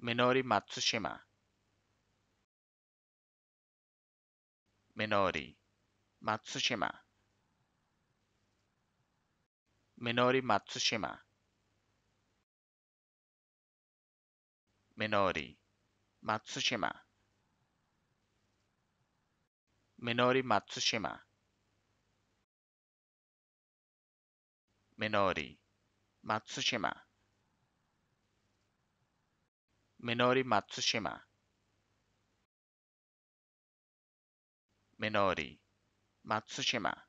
Minori Matsushima Minori Matsushima Minori Matsushima Minori Matsushima Minori Matsushima Minori Matsushima Minori, Matsushima. Minori Matsushima Minori Matsushima